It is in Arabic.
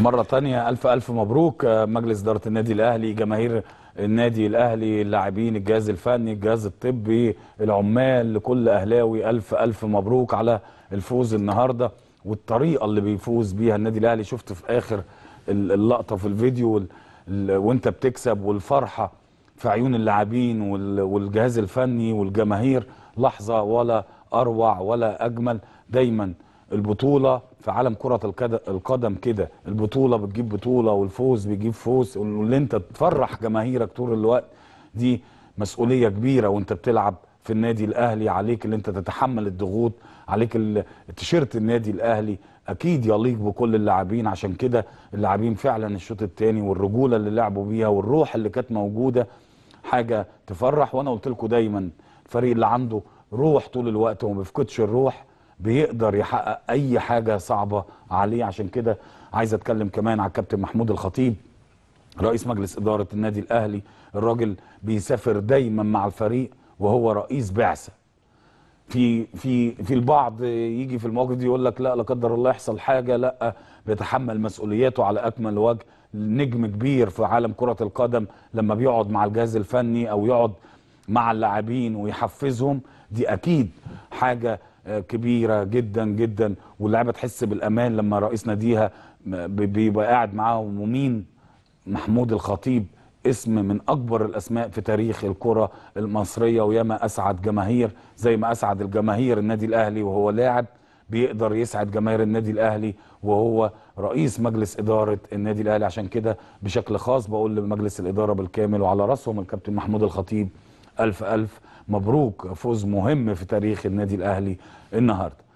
مرة تانية ألف ألف مبروك آه، مجلس إدارة النادي الأهلي جماهير النادي الأهلي اللاعبين الجهاز الفني الجهاز الطبي العمال لكل أهلاوي ألف ألف مبروك على الفوز النهاردة والطريقة اللي بيفوز بيها النادي الأهلي شفت في آخر اللقطة في الفيديو وانت بتكسب والفرحة في عيون اللاعبين والجهاز الفني والجماهير لحظة ولا أروع ولا أجمل دايماً البطوله في عالم كره القدم كده البطوله بتجيب بطوله والفوز بيجيب فوز واللي انت تفرح جماهيرك طول الوقت دي مسؤوليه كبيره وانت بتلعب في النادي الاهلي عليك اللي انت تتحمل الضغوط عليك التيشيرت النادي الاهلي اكيد يليق بكل اللاعبين عشان كده اللاعبين فعلا الشوط الثاني والرجوله اللي لعبوا بيها والروح اللي كانت موجوده حاجه تفرح وانا قلت لكم دايما الفريق اللي عنده روح طول الوقت وما بيفقدش الروح بيقدر يحقق اي حاجه صعبه عليه عشان كده عايز اتكلم كمان على الكابتن محمود الخطيب رئيس مجلس اداره النادي الاهلي الراجل بيسافر دايما مع الفريق وهو رئيس بعثه في في في البعض يجي في المواقف دي يقول لك لا لا قدر الله يحصل حاجه لا بيتحمل مسؤولياته على اكمل وجه نجم كبير في عالم كره القدم لما بيقعد مع الجهاز الفني او يقعد مع اللاعبين ويحفزهم دي اكيد حاجه آه، كبيره جدا جدا واللعيبه تحس بالامان لما رئيس ناديها آه، بيبقى قاعد معاهم ومين محمود الخطيب اسم من اكبر الاسماء في تاريخ الكره المصريه وياما اسعد جماهير زي ما اسعد الجماهير النادي الاهلي وهو لاعب بيقدر يسعد جماهير النادي الاهلي وهو رئيس مجلس اداره النادي الاهلي عشان كده بشكل خاص بقول لمجلس الاداره بالكامل وعلى راسهم الكابتن محمود الخطيب ألف ألف مبروك فوز مهم في تاريخ النادي الأهلي النهارده